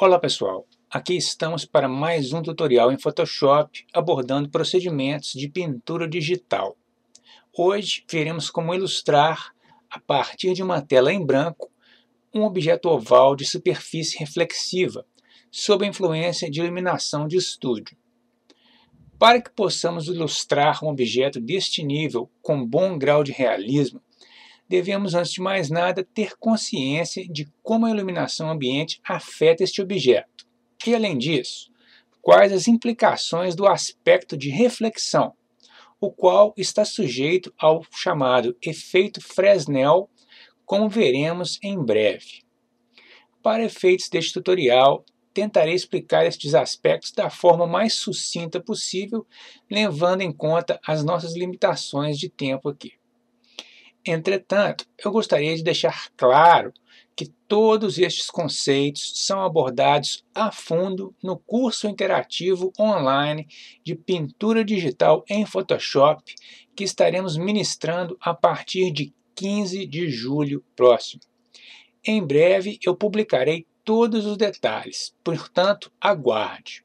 Olá pessoal, aqui estamos para mais um tutorial em Photoshop abordando procedimentos de pintura digital. Hoje veremos como ilustrar, a partir de uma tela em branco, um objeto oval de superfície reflexiva, sob a influência de iluminação de estúdio. Para que possamos ilustrar um objeto deste nível com bom grau de realismo, devemos, antes de mais nada, ter consciência de como a iluminação ambiente afeta este objeto. E, além disso, quais as implicações do aspecto de reflexão, o qual está sujeito ao chamado efeito Fresnel, como veremos em breve. Para efeitos deste tutorial, tentarei explicar estes aspectos da forma mais sucinta possível, levando em conta as nossas limitações de tempo aqui. Entretanto, eu gostaria de deixar claro que todos estes conceitos são abordados a fundo no curso interativo online de pintura digital em Photoshop que estaremos ministrando a partir de 15 de julho próximo. Em breve eu publicarei todos os detalhes, portanto, aguarde.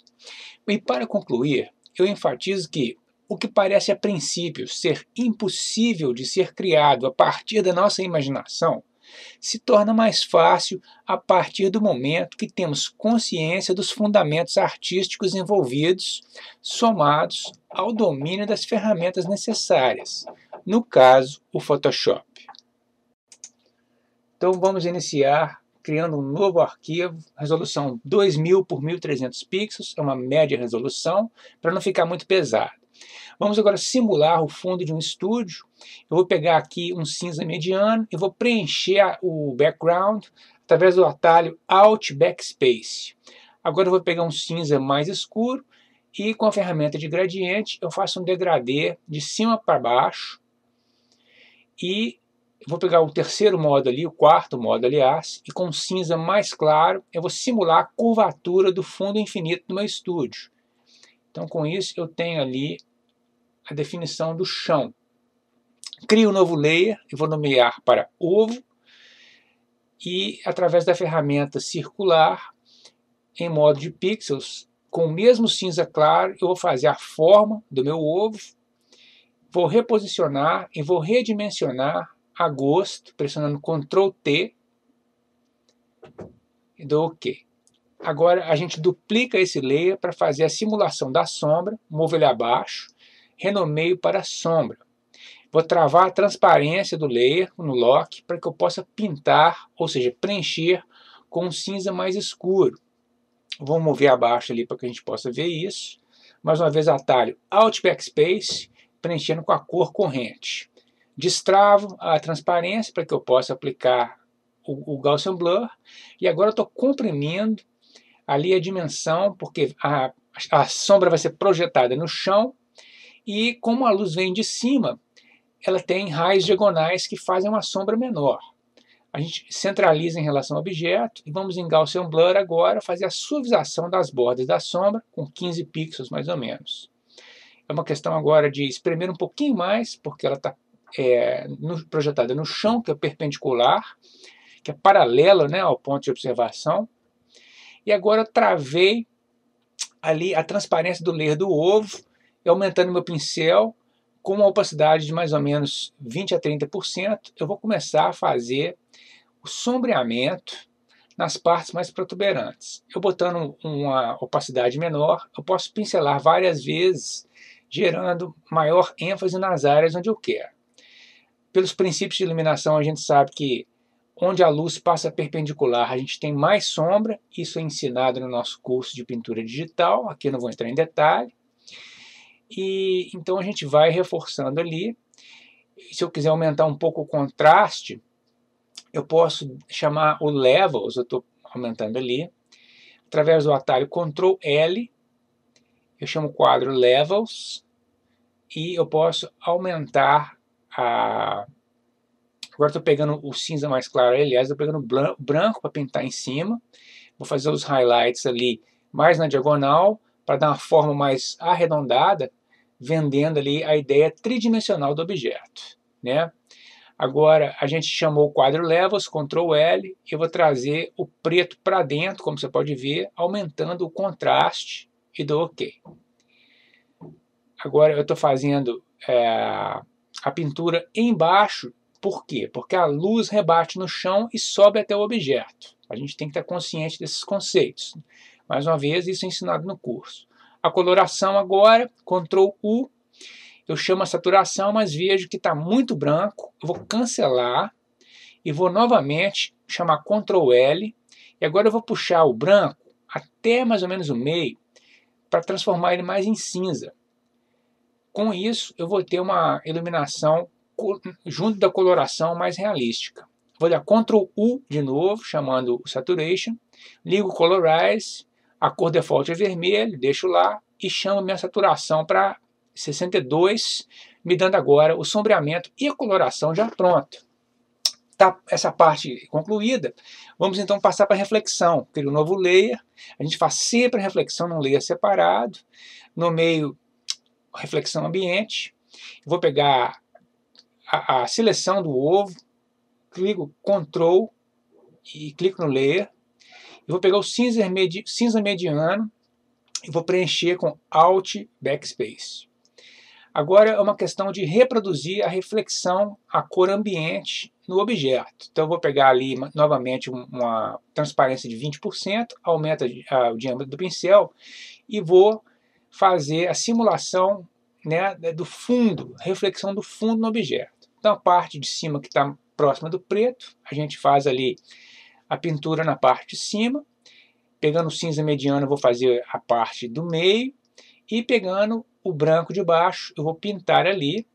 E para concluir, eu enfatizo que o que parece a princípio ser impossível de ser criado a partir da nossa imaginação, se torna mais fácil a partir do momento que temos consciência dos fundamentos artísticos envolvidos, somados ao domínio das ferramentas necessárias, no caso, o Photoshop. Então vamos iniciar criando um novo arquivo, resolução 2000 por 1300 pixels, é uma média resolução, para não ficar muito pesado. Vamos agora simular o fundo de um estúdio. Eu vou pegar aqui um cinza mediano e vou preencher o background através do atalho Alt Backspace. Agora eu vou pegar um cinza mais escuro e com a ferramenta de gradiente eu faço um degradê de cima para baixo e vou pegar o terceiro modo ali, o quarto modo aliás, e com um cinza mais claro eu vou simular a curvatura do fundo infinito do meu estúdio. Então com isso eu tenho ali a definição do chão. Crio um novo layer e vou nomear para ovo e através da ferramenta circular em modo de pixels com o mesmo cinza claro eu vou fazer a forma do meu ovo vou reposicionar e vou redimensionar a gosto pressionando Ctrl T e dou OK agora a gente duplica esse layer para fazer a simulação da sombra movo ele abaixo renomeio para sombra. Vou travar a transparência do layer no lock para que eu possa pintar, ou seja, preencher com um cinza mais escuro. Vou mover abaixo ali para que a gente possa ver isso. Mais uma vez atalho Alt Backspace, preenchendo com a cor corrente. Destravo a transparência para que eu possa aplicar o, o Gaussian Blur. E agora estou comprimindo ali a dimensão, porque a, a sombra vai ser projetada no chão e como a luz vem de cima, ela tem raios diagonais que fazem uma sombra menor. A gente centraliza em relação ao objeto e vamos em Gaussian Blur agora fazer a suavização das bordas da sombra com 15 pixels mais ou menos. É uma questão agora de espremer um pouquinho mais, porque ela está é, projetada no chão, que é perpendicular, que é paralela né, ao ponto de observação. E agora eu travei ali a transparência do ler do ovo e aumentando meu pincel com uma opacidade de mais ou menos 20 a 30%, eu vou começar a fazer o sombreamento nas partes mais protuberantes. Eu botando uma opacidade menor, eu posso pincelar várias vezes, gerando maior ênfase nas áreas onde eu quero. Pelos princípios de iluminação, a gente sabe que onde a luz passa perpendicular, a gente tem mais sombra. Isso é ensinado no nosso curso de pintura digital, aqui eu não vou entrar em detalhe. E então a gente vai reforçando ali. Se eu quiser aumentar um pouco o contraste, eu posso chamar o levels, eu estou aumentando ali, através do atalho Ctrl L, eu chamo o quadro levels e eu posso aumentar a Agora estou pegando o cinza mais claro, aliás, estou pegando branco para pintar em cima. Vou fazer os highlights ali mais na diagonal para dar uma forma mais arredondada, vendendo ali a ideia tridimensional do objeto, né? Agora, a gente chamou o quadro Levels, Ctrl L, e eu vou trazer o preto para dentro, como você pode ver, aumentando o contraste e dou OK. Agora eu estou fazendo é, a pintura embaixo, por quê? Porque a luz rebate no chão e sobe até o objeto. A gente tem que estar consciente desses conceitos. Mais uma vez, isso é ensinado no curso. A coloração agora, Ctrl U. Eu chamo a saturação, mas vejo que está muito branco. Eu vou cancelar e vou novamente chamar Ctrl L. E agora eu vou puxar o branco até mais ou menos o meio para transformar ele mais em cinza. Com isso, eu vou ter uma iluminação junto da coloração mais realística. Vou dar Ctrl U de novo, chamando o Saturation. Ligo o Colorize a cor default é vermelho, deixo lá e chamo minha saturação para 62, me dando agora o sombreamento e a coloração já pronto. Tá essa parte concluída, vamos então passar para a reflexão. Crio um novo layer, a gente faz sempre a reflexão num layer separado, no meio reflexão ambiente, vou pegar a, a seleção do ovo, clico Ctrl e clico no layer, eu vou pegar o cinza, medi cinza mediano e vou preencher com Alt Backspace. Agora é uma questão de reproduzir a reflexão, a cor ambiente no objeto. Então eu vou pegar ali novamente uma transparência de 20%, aumenta o diâmetro do pincel e vou fazer a simulação né, do fundo, reflexão do fundo no objeto. Então a parte de cima que está próxima do preto, a gente faz ali a pintura na parte de cima. Pegando o cinza mediano, eu vou fazer a parte do meio. E pegando o branco de baixo, eu vou pintar ali.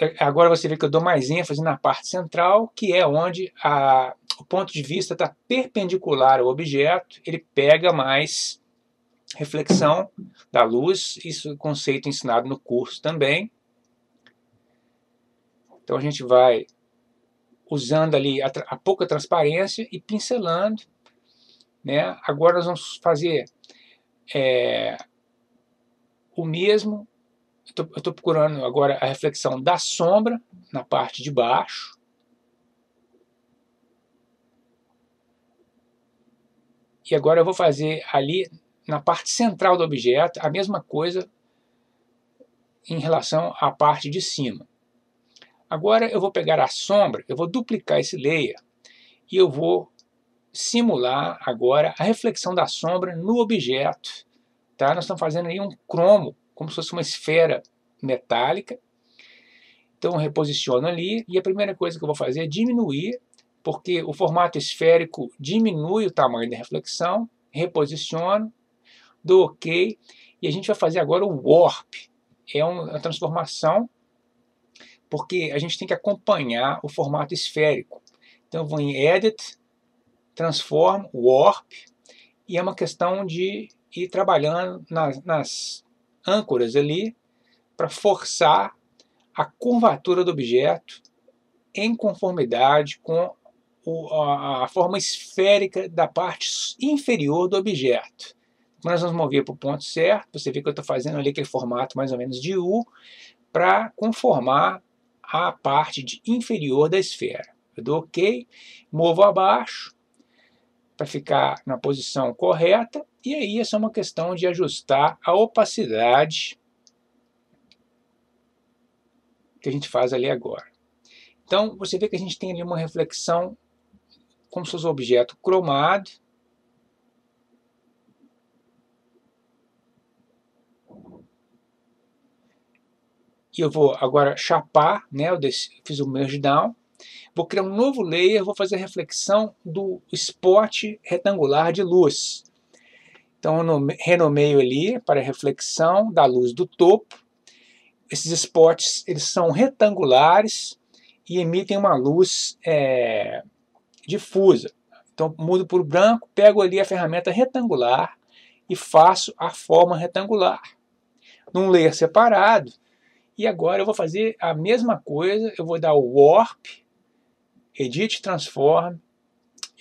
É, agora você vê que eu dou mais ênfase na parte central, que é onde a, o ponto de vista está perpendicular ao objeto, ele pega mais reflexão da luz, isso é um conceito ensinado no curso também. Então a gente vai usando ali a, a pouca transparência e pincelando. Né? Agora nós vamos fazer é, o mesmo. Eu estou procurando agora a reflexão da sombra na parte de baixo. E agora eu vou fazer ali na parte central do objeto a mesma coisa em relação à parte de cima. Agora eu vou pegar a sombra, eu vou duplicar esse layer e eu vou simular agora a reflexão da sombra no objeto. Tá? Nós estamos fazendo aí um cromo, como se fosse uma esfera metálica. Então eu reposiciono ali e a primeira coisa que eu vou fazer é diminuir, porque o formato esférico diminui o tamanho da reflexão. Reposiciono, dou OK e a gente vai fazer agora o warp. É uma transformação porque a gente tem que acompanhar o formato esférico. Então eu vou em Edit, Transform, Warp, e é uma questão de ir trabalhando nas, nas âncoras ali para forçar a curvatura do objeto em conformidade com o, a, a, forma esférica da parte inferior do objeto. Mas nós vamos mover para o ponto certo, você vê que eu estou fazendo ali aquele formato mais ou menos de U, para conformar a parte de inferior da esfera. Eu dou OK, movo abaixo para ficar na posição correta, e aí essa é uma questão de ajustar a opacidade que a gente faz ali agora. Então, você vê que a gente tem ali uma reflexão como se fosse um objeto cromado, e eu vou agora chapar, né, eu fiz o merge down, vou criar um novo layer, vou fazer a reflexão do spot retangular de luz. Então eu renomeio ali para reflexão da luz do topo. Esses spots eles são retangulares e emitem uma luz é, difusa. Então mudo para o branco, pego ali a ferramenta retangular e faço a forma retangular. Num layer separado, e agora eu vou fazer a mesma coisa, eu vou dar o Warp, Edit Transform,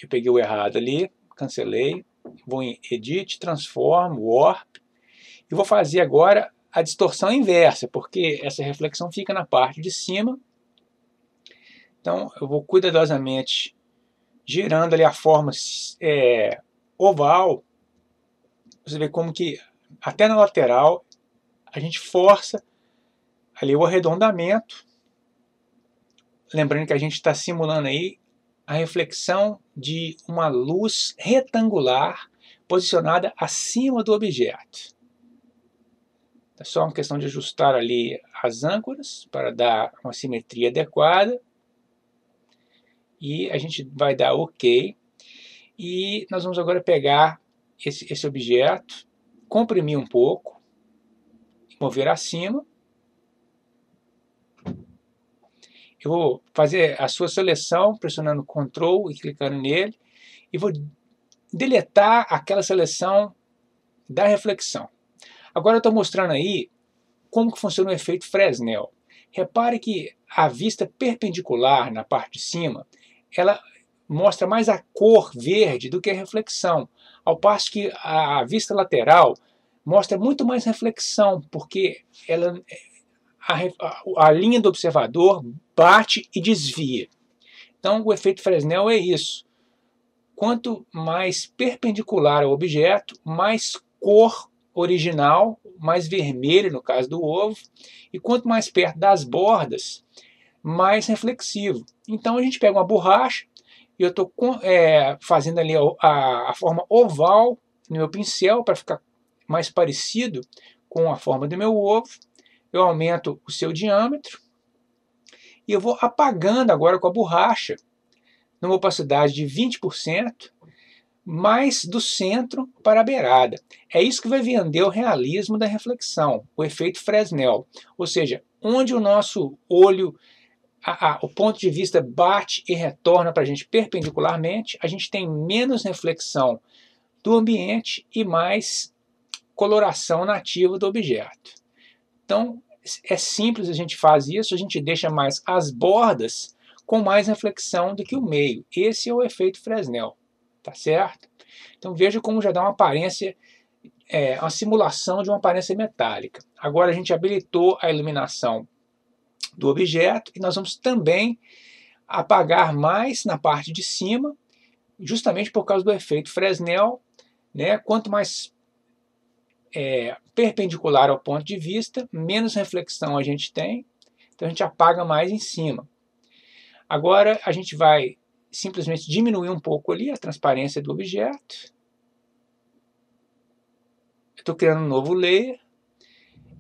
eu peguei o errado ali, cancelei, vou em Edit, Transform, Warp, e vou fazer agora a distorção inversa, porque essa reflexão fica na parte de cima. Então eu vou cuidadosamente girando ali a forma é, oval, você vê como que até na lateral a gente força ali o arredondamento. Lembrando que a gente está simulando aí a reflexão de uma luz retangular posicionada acima do objeto. É só uma questão de ajustar ali as âncoras para dar uma simetria adequada. E a gente vai dar OK. E nós vamos agora pegar esse, esse objeto, comprimir um pouco, mover acima eu vou fazer a sua seleção pressionando Ctrl e clicando nele e vou deletar aquela seleção da reflexão. Agora eu estou mostrando aí como que funciona o efeito Fresnel. Repare que a vista perpendicular na parte de cima, ela mostra mais a cor verde do que a reflexão, ao passo que a vista lateral mostra muito mais reflexão, porque ela a, a, linha do observador bate e desvia. Então, o efeito Fresnel é isso. Quanto mais perpendicular ao objeto, mais cor original, mais vermelho no caso do ovo, e quanto mais perto das bordas, mais reflexivo. Então a gente pega uma borracha e eu estou é, fazendo ali a, a, a, forma oval no meu pincel para ficar mais parecido com a forma do meu ovo eu aumento o seu diâmetro e eu vou apagando agora com a borracha numa opacidade de 20%, mais do centro para a beirada. É isso que vai vender o realismo da reflexão, o efeito Fresnel. Ou seja, onde o nosso olho, a, a, o ponto de vista bate e retorna para a gente perpendicularmente, a gente tem menos reflexão do ambiente e mais coloração nativa do objeto. Então, é simples, a gente faz isso, a gente deixa mais as bordas com mais reflexão do que o meio. Esse é o efeito Fresnel, tá certo? Então veja como já dá uma aparência, é, uma simulação de uma aparência metálica. Agora a gente habilitou a iluminação do objeto e nós vamos também apagar mais na parte de cima, justamente por causa do efeito Fresnel. Né? Quanto mais é, perpendicular ao ponto de vista, menos reflexão a gente tem, então a gente apaga mais em cima. Agora a gente vai simplesmente diminuir um pouco ali a transparência do objeto. Estou criando um novo layer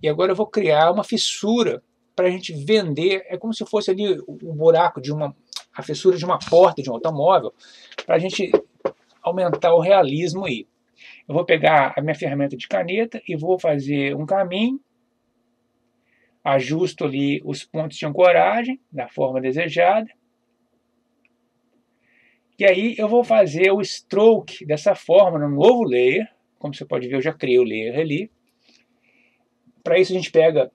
e agora eu vou criar uma fissura para a gente vender. É como se fosse ali o um buraco de uma a fissura de uma porta de um automóvel para a gente aumentar o realismo aí. Eu vou pegar a minha ferramenta de caneta e vou fazer um caminho, ajusto ali os pontos de ancoragem da forma desejada, e aí eu vou fazer o stroke dessa forma no novo layer, como você pode ver eu já criei o layer ali. Para isso a gente pega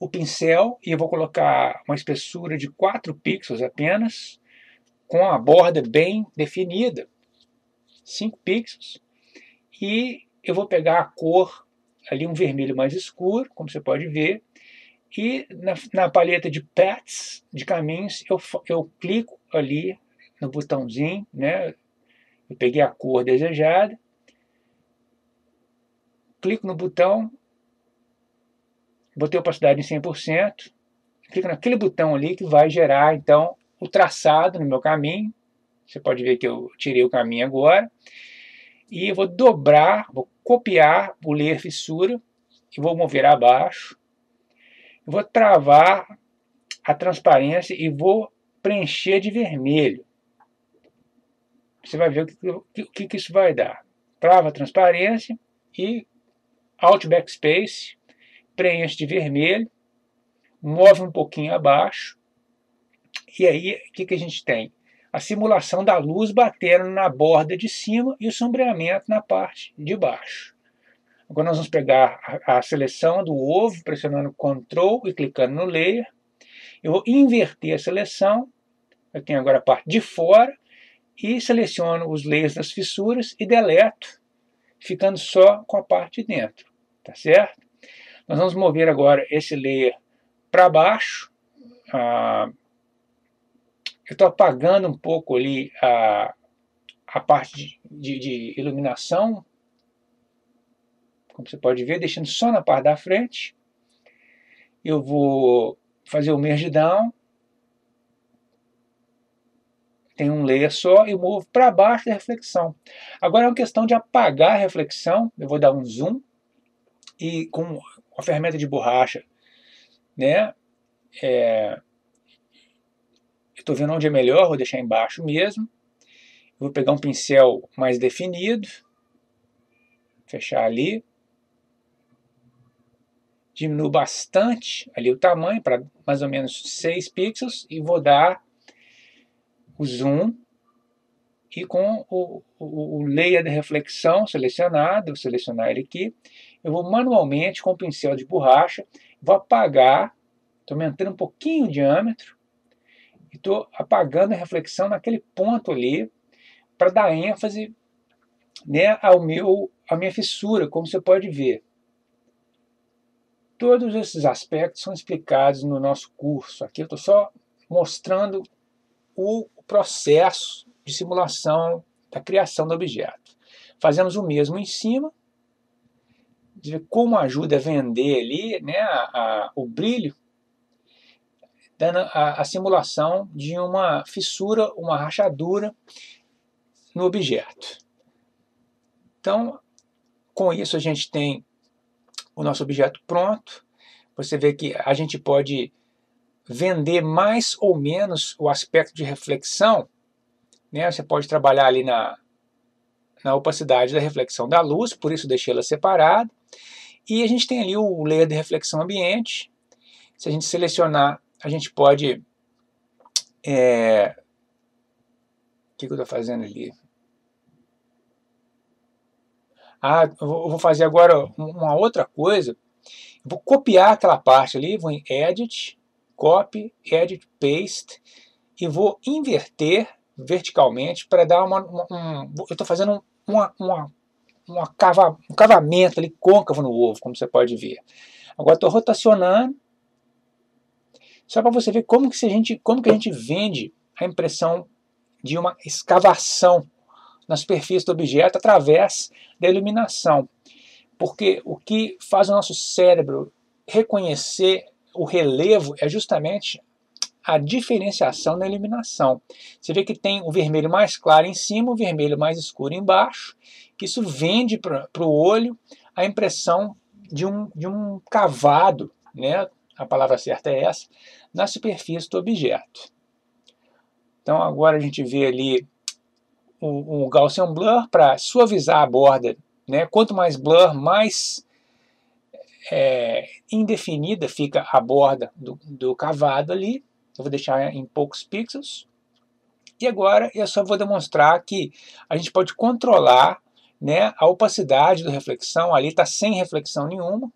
o pincel e eu vou colocar uma espessura de 4 pixels apenas, com a borda bem definida, 5 pixels. E eu vou pegar a cor, ali um vermelho mais escuro, como você pode ver, e na, na paleta de paths, de caminhos, eu, eu clico ali no botãozinho, né? Eu peguei a cor desejada, clico no botão, botei a opacidade em 100%, clico naquele botão ali que vai gerar, então, o traçado no meu caminho. Você pode ver que eu tirei o caminho agora e eu vou dobrar, vou copiar o layer fissura e vou mover abaixo. Eu vou travar a transparência e vou preencher de vermelho. Você vai ver o que, o que, isso vai dar. Trava a transparência e Alt Backspace, preenche de vermelho, move um pouquinho abaixo. E aí, o que, que a gente tem? a simulação da luz batendo na borda de cima e o sombreamento na parte de baixo. Agora nós vamos pegar a, seleção do ovo, pressionando Ctrl e clicando no Layer. Eu vou inverter a seleção, eu tenho agora a parte de fora, e seleciono os layers das fissuras e deleto, ficando só com a parte de dentro, tá certo? Nós vamos mover agora esse layer para baixo, ah, eu estou apagando um pouco ali a, a parte de, de, iluminação, como você pode ver, deixando só na parte da frente. Eu vou fazer o merge down. Tem um layer só e movo para baixo da reflexão. Agora é uma questão de apagar a reflexão. Eu vou dar um zoom e com a ferramenta de borracha, né? É, Estou vendo onde é melhor, vou deixar embaixo mesmo. Vou pegar um pincel mais definido, fechar ali. Diminuo bastante ali o tamanho para mais ou menos 6 pixels e vou dar o zoom. E com o, o, o layer de reflexão selecionado, vou selecionar ele aqui, eu vou manualmente com o pincel de borracha, vou apagar, estou aumentando um pouquinho o diâmetro, estou apagando a reflexão naquele ponto ali para dar ênfase né, ao meu, à minha fissura, como você pode ver. Todos esses aspectos são explicados no nosso curso. Aqui eu estou só mostrando o processo de simulação da criação do objeto. Fazemos o mesmo em cima, de como ajuda a vender ali né, a, a, o brilho dando a, a simulação de uma fissura, uma rachadura no objeto. Então, com isso a gente tem o nosso objeto pronto. Você vê que a gente pode vender mais ou menos o aspecto de reflexão. Né? Você pode trabalhar ali na, na opacidade da reflexão da luz, por isso deixei ela separada. E a gente tem ali o layer de reflexão ambiente. Se a gente selecionar a gente pode. É, o que, que eu estou fazendo ali? Ah, eu vou fazer agora uma outra coisa. vou copiar aquela parte ali, vou em Edit, Copy, Edit, Paste e vou inverter verticalmente para dar uma. uma um, eu estou fazendo uma, uma, uma cava, um cavamento ali côncavo no ovo, como você pode ver. Agora estou rotacionando só para você ver como que, a gente, como que a gente vende a impressão de uma escavação na superfície do objeto através da iluminação. Porque o que faz o nosso cérebro reconhecer o relevo é justamente a diferenciação na iluminação. Você vê que tem o vermelho mais claro em cima, o vermelho mais escuro embaixo, que isso vende para o olho a impressão de um, de um cavado, né? a palavra certa é essa, na superfície do objeto. Então agora a gente vê ali o Gaussian blur para suavizar a borda. Né? Quanto mais blur, mais é, indefinida fica a borda do, do cavado ali. Eu vou deixar em poucos pixels. E agora eu só vou demonstrar que a gente pode controlar né, a opacidade do reflexão. Ali está sem reflexão nenhuma.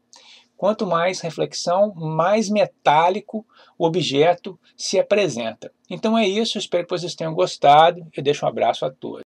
Quanto mais reflexão, mais metálico o objeto se apresenta. Então é isso, espero que vocês tenham gostado. Eu deixo um abraço a todos.